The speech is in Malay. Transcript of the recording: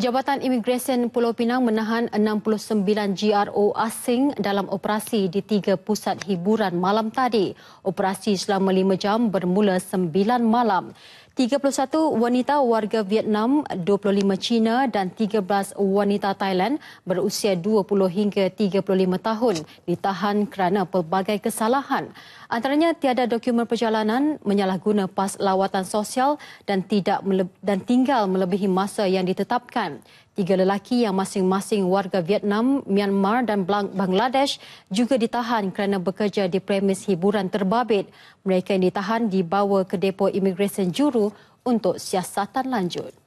Jabatan Imigresen Pulau Pinang menahan 69 GRO asing dalam operasi di tiga pusat hiburan malam tadi. Operasi selama lima jam bermula sembilan malam. 31 wanita warga Vietnam, 25 China dan 13 wanita Thailand berusia 20 hingga 35 tahun ditahan kerana pelbagai kesalahan. Antaranya tiada dokumen perjalanan, menyalahguna pas lawatan sosial dan tidak dan tinggal melebihi masa yang ditetapkan. Tiga lelaki yang masing-masing warga Vietnam, Myanmar dan Bangladesh juga ditahan kerana bekerja di premis hiburan terbabit. Mereka yang ditahan dibawa ke depo imigresen juru untuk siasatan lanjut.